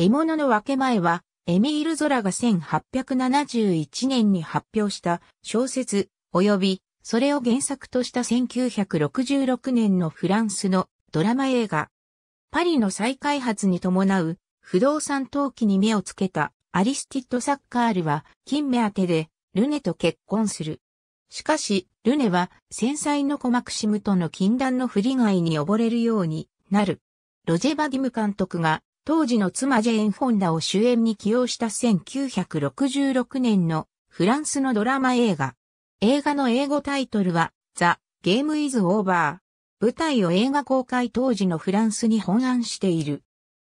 獲物の分け前は、エミール・ゾラが1871年に発表した小説、及び、それを原作とした1966年のフランスのドラマ映画。パリの再開発に伴う不動産投機に目をつけたアリスティッド・サッカールは金目当てでルネと結婚する。しかし、ルネは繊細のコマクシムとの禁断の不利害に溺れるようになる。ロジェバ・ディム監督が当時の妻ジェーン・フォンダを主演に起用した1966年のフランスのドラマ映画。映画の英語タイトルは、ザ・ゲーム・イズ・オーバー。舞台を映画公開当時のフランスに本案している。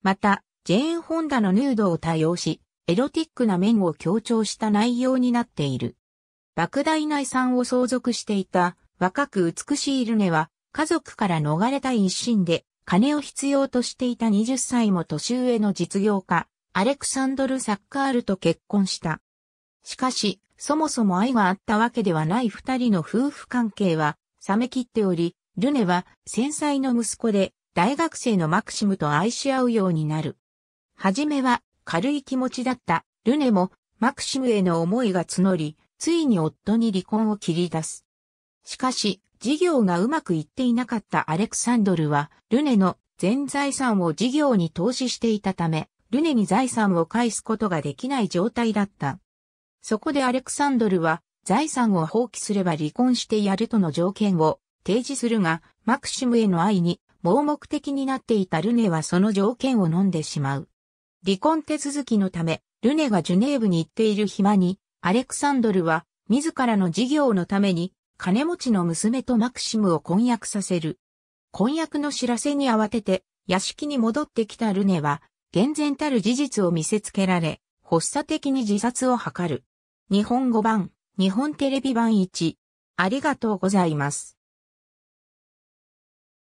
また、ジェーン・ホンダのヌードを多用し、エロティックな面を強調した内容になっている。莫大な遺産を相続していた若く美しいルネは家族から逃れたい一心で金を必要としていた20歳も年上の実業家、アレクサンドル・サッカールと結婚した。しかし、そもそも愛があったわけではない二人の夫婦関係は、冷め切っており、ルネは繊細の息子で、大学生のマクシムと愛し合うようになる。はじめは軽い気持ちだったルネもマクシムへの思いが募り、ついに夫に離婚を切り出す。しかし、事業がうまくいっていなかったアレクサンドルは、ルネの全財産を事業に投資していたため、ルネに財産を返すことができない状態だった。そこでアレクサンドルは、財産を放棄すれば離婚してやるとの条件を提示するが、マクシムへの愛に盲目的になっていたルネはその条件を飲んでしまう。離婚手続きのため、ルネがジュネーブに行っている暇に、アレクサンドルは、自らの事業のために、金持ちの娘とマクシムを婚約させる。婚約の知らせに慌てて、屋敷に戻ってきたルネは、厳然たる事実を見せつけられ、発作的に自殺を図る。日本語版、日本テレビ版1。ありがとうございます。